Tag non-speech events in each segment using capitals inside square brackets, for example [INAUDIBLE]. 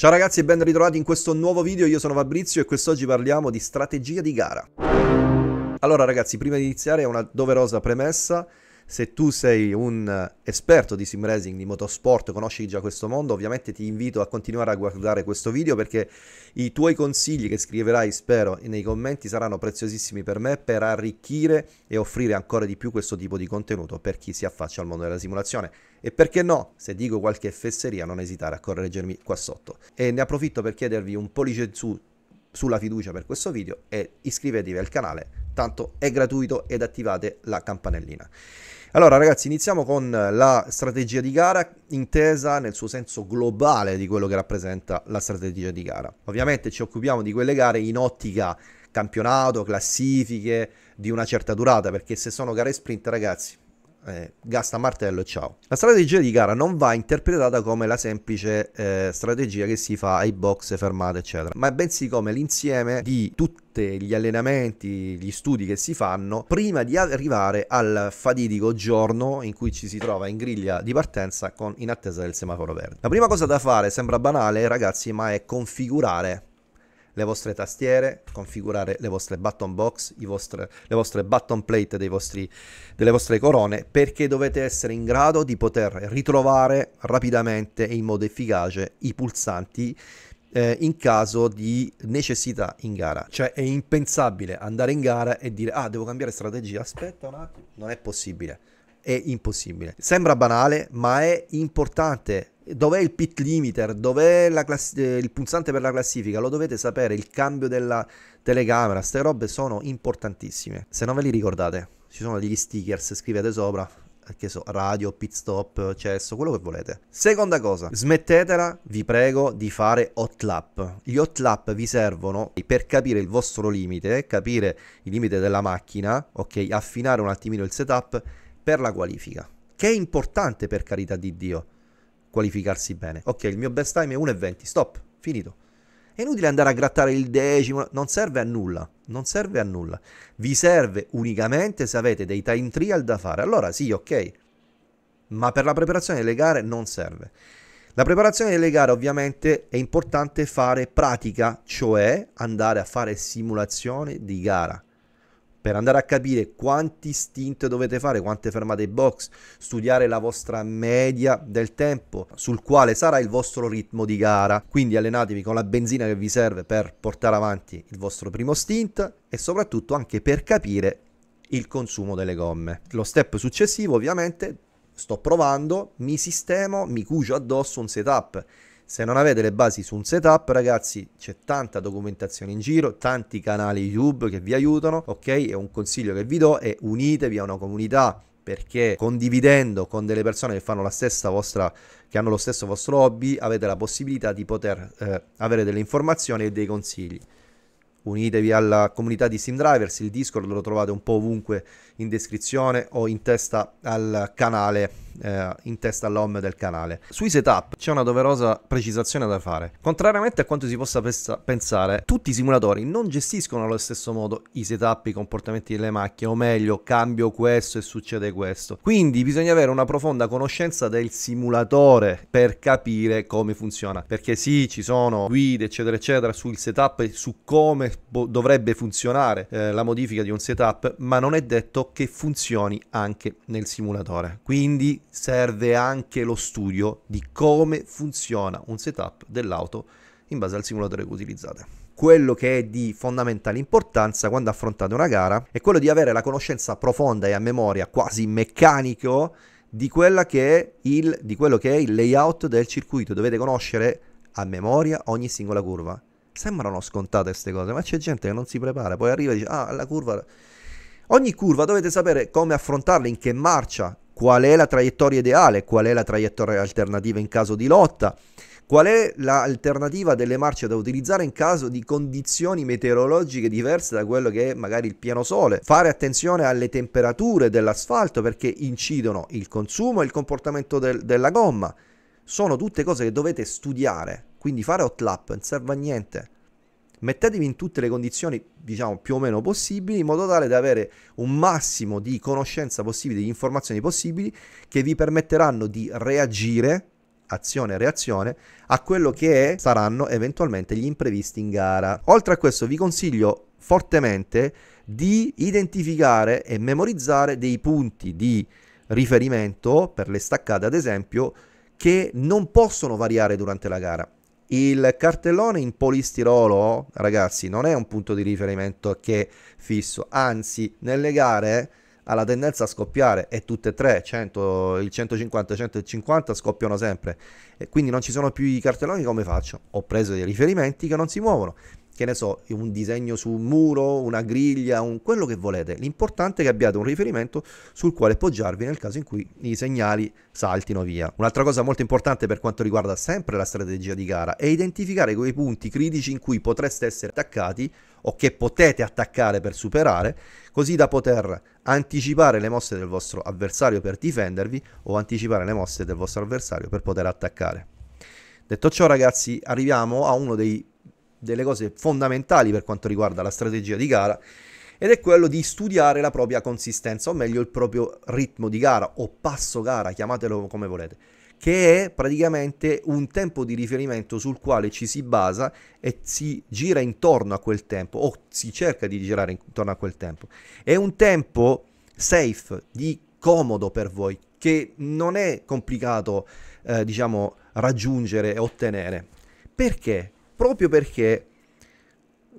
Ciao ragazzi e ben ritrovati in questo nuovo video, io sono Fabrizio e quest'oggi parliamo di strategia di gara. Allora ragazzi, prima di iniziare una doverosa premessa se tu sei un eh, esperto di sim racing, di motorsport, conosci già questo mondo, ovviamente ti invito a continuare a guardare questo video perché i tuoi consigli che scriverai, spero, nei commenti saranno preziosissimi per me per arricchire e offrire ancora di più questo tipo di contenuto per chi si affaccia al mondo della simulazione. E perché no, se dico qualche fesseria, non esitare a correggermi qua sotto. E ne approfitto per chiedervi un pollice in su sulla fiducia per questo video e iscrivetevi al canale tanto è gratuito ed attivate la campanellina. Allora ragazzi iniziamo con la strategia di gara intesa nel suo senso globale di quello che rappresenta la strategia di gara. Ovviamente ci occupiamo di quelle gare in ottica campionato, classifiche di una certa durata perché se sono gare sprint ragazzi eh, gasta martello e ciao. La strategia di gara non va interpretata come la semplice eh, strategia che si fa ai box, fermate, eccetera, ma bensì come l'insieme di tutti gli allenamenti, gli studi che si fanno prima di arrivare al fatidico giorno in cui ci si trova in griglia di partenza con, in attesa del semaforo verde. La prima cosa da fare sembra banale, ragazzi, ma è configurare le vostre tastiere, configurare le vostre button box, vostre, le vostre button plate vostri, delle vostre corone, perché dovete essere in grado di poter ritrovare rapidamente e in modo efficace i pulsanti eh, in caso di necessità in gara. Cioè è impensabile andare in gara e dire ah devo cambiare strategia, aspetta un attimo, non è possibile. È impossibile. Sembra banale, ma è importante dov'è il pit limiter, dov'è class- eh, il pulsante per la classifica, lo dovete sapere, il cambio della telecamera, queste robe sono importantissime. Se non ve li ricordate, ci sono degli stickers, scrivete sopra, eh, che so, radio, pit stop, cesso, quello che volete. Seconda cosa, smettetela, vi prego, di fare hot lap. Gli hot lap vi servono per capire il vostro limite, capire il limite della macchina, ok, affinare un attimino il setup per la qualifica, che è importante per carità di Dio qualificarsi bene. Ok, il mio best time è 1,20, stop, finito. È inutile andare a grattare il decimo, non serve a nulla, non serve a nulla. Vi serve unicamente se avete dei time trial da fare. Allora sì, ok, ma per la preparazione delle gare non serve. La preparazione delle gare ovviamente è importante fare pratica, cioè andare a fare simulazioni di gara, per andare a capire quanti stint dovete fare, quante fermate box, studiare la vostra media del tempo sul quale sarà il vostro ritmo di gara. Quindi allenatevi con la benzina che vi serve per portare avanti il vostro primo stint e soprattutto anche per capire il consumo delle gomme. Lo step successivo ovviamente sto provando, mi sistemo, mi cucio addosso un setup se non avete le basi su un setup, ragazzi, c'è tanta documentazione in giro, tanti canali YouTube che vi aiutano, ok? E un consiglio che vi do è unitevi a una comunità perché condividendo con delle persone che fanno la stessa vostra che hanno lo stesso vostro hobby, avete la possibilità di poter eh, avere delle informazioni e dei consigli. Unitevi alla comunità di Steam Drivers, il Discord lo trovate un po' ovunque in descrizione o in testa al canale eh, in testa all'home del canale. Sui setup c'è una doverosa precisazione da fare. Contrariamente a quanto si possa pensare, tutti i simulatori non gestiscono allo stesso modo i setup, i comportamenti delle macchine, o meglio, cambio questo e succede questo. Quindi bisogna avere una profonda conoscenza del simulatore per capire come funziona. Perché sì, ci sono guide, eccetera, eccetera, sul setup e su come dovrebbe funzionare eh, la modifica di un setup, ma non è detto che funzioni anche nel simulatore. Quindi serve anche lo studio di come funziona un setup dell'auto in base al simulatore che utilizzate. Quello che è di fondamentale importanza quando affrontate una gara è quello di avere la conoscenza profonda e a memoria quasi meccanico di, il, di quello che è il layout del circuito. Dovete conoscere a memoria ogni singola curva. Sembrano scontate queste cose, ma c'è gente che non si prepara, poi arriva e dice, ah, la curva... Ogni curva dovete sapere come affrontarla, in che marcia, qual è la traiettoria ideale, qual è la traiettoria alternativa in caso di lotta, qual è l'alternativa delle marce da utilizzare in caso di condizioni meteorologiche diverse da quello che è magari il pieno sole, fare attenzione alle temperature dell'asfalto perché incidono il consumo e il comportamento del, della gomma, sono tutte cose che dovete studiare, quindi fare hot lap non serve a niente mettetevi in tutte le condizioni, diciamo, più o meno possibili, in modo tale da avere un massimo di conoscenza possibile, di informazioni possibili, che vi permetteranno di reagire, azione e reazione, a quello che saranno eventualmente gli imprevisti in gara. Oltre a questo vi consiglio fortemente di identificare e memorizzare dei punti di riferimento per le staccate, ad esempio, che non possono variare durante la gara il cartellone in polistirolo, ragazzi, non è un punto di riferimento che è fisso, anzi, nelle gare ha la tendenza a scoppiare e tutte e tre, 100, il 150 e il 150 scoppiano sempre e quindi non ci sono più i cartelloni, come faccio? Ho preso dei riferimenti che non si muovono, che ne so, un disegno su un muro, una griglia, un, quello che volete. L'importante è che abbiate un riferimento sul quale poggiarvi nel caso in cui i segnali saltino via. Un'altra cosa molto importante per quanto riguarda sempre la strategia di gara è identificare quei punti critici in cui potreste essere attaccati o che potete attaccare per superare, così da poter anticipare le mosse del vostro avversario per difendervi o anticipare le mosse del vostro avversario per poter attaccare. Detto ciò ragazzi, arriviamo a uno dei delle cose fondamentali per quanto riguarda la strategia di gara ed è quello di studiare la propria consistenza, o meglio il proprio ritmo di gara o passo gara, chiamatelo come volete, che è praticamente un tempo di riferimento sul quale ci si basa e si gira intorno a quel tempo o si cerca di girare intorno a quel tempo. È un tempo safe, di comodo per voi, che non è complicato, eh, diciamo, raggiungere e ottenere. Perché? proprio perché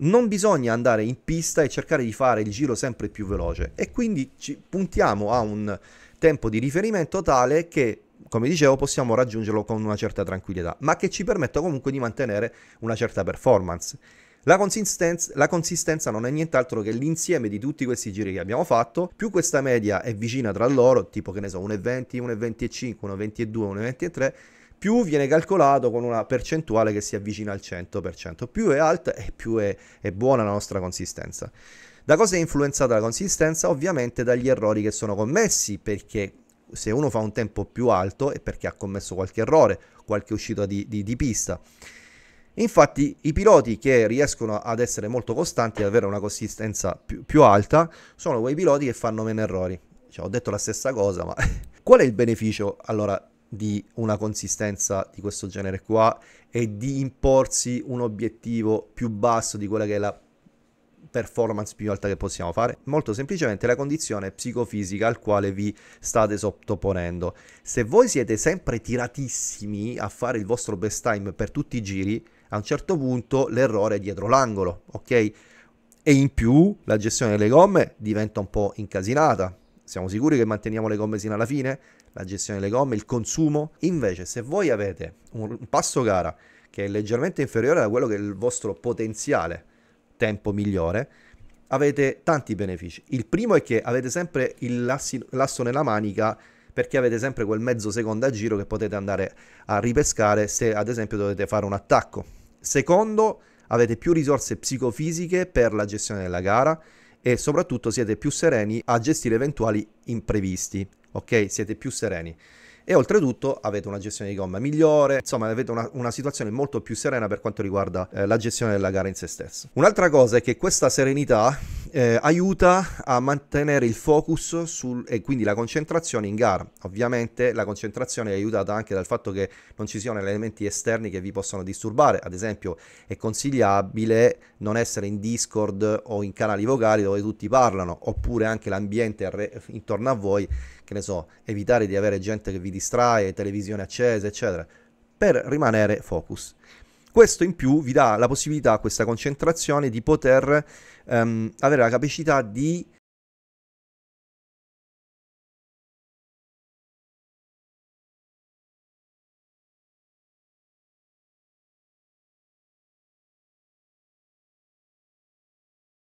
non bisogna andare in pista e cercare di fare il giro sempre più veloce e quindi puntiamo a un tempo di riferimento tale che come dicevo possiamo raggiungerlo con una certa tranquillità ma che ci permetta comunque di mantenere una certa performance la consistenza, la consistenza non è nient'altro che l'insieme di tutti questi giri che abbiamo fatto, più questa media è vicina tra loro, tipo che ne so, 1,20, 1,25, 1,22, 1,23, più viene calcolato con una percentuale che si avvicina al 100%. Più è alta e più è, è buona la nostra consistenza. Da cosa è influenzata la consistenza? Ovviamente dagli errori che sono commessi, perché se uno fa un tempo più alto è perché ha commesso qualche errore, qualche uscita di, di, di pista. Infatti i piloti che riescono ad essere molto costanti e ad avere una consistenza più, più, alta sono quei piloti che fanno meno errori. Cioè, ho detto la stessa cosa, ma [LAUGHS] qual è il beneficio allora di una consistenza di questo genere qua e di imporsi un obiettivo più basso di quella che è la performance più alta che possiamo fare? Molto semplicemente la condizione psicofisica al quale vi state sottoponendo. Se voi siete sempre tiratissimi a fare il vostro best time per tutti i giri, a un certo punto l'errore è dietro l'angolo, ok? E in più la gestione delle gomme diventa un po' incasinata, siamo sicuri che manteniamo le gomme sino alla fine? La gestione delle gomme, il consumo? Invece, se voi avete un passo gara che è leggermente inferiore a quello che è il vostro potenziale tempo migliore, avete tanti benefici. Il primo è che avete sempre il lassi, l'asso nella manica perché avete sempre quel mezzo secondo a giro che potete andare a ripescare se ad esempio dovete fare un attacco. Secondo, avete più risorse psicofisiche per la gestione della gara e soprattutto siete più sereni a gestire eventuali imprevisti, ok? Siete più sereni. E oltretutto avete una gestione di gomma migliore, insomma avete una, una situazione molto più serena per quanto riguarda eh, la gestione della gara in se stessa. Un'altra cosa è che questa serenità eh, aiuta a mantenere il focus sul, e quindi la concentrazione in gara. Ovviamente la concentrazione è aiutata anche dal fatto che non ci siano elementi esterni che vi possano disturbare, ad esempio è consigliabile non essere in Discord o in canali vocali dove tutti parlano, oppure anche l'ambiente intorno a voi, che ne so, evitare di avere gente che vi distrae, televisione accesa, eccetera, per rimanere focus. Questo in più vi dà la possibilità, questa concentrazione, di poter ehm, avere la capacità di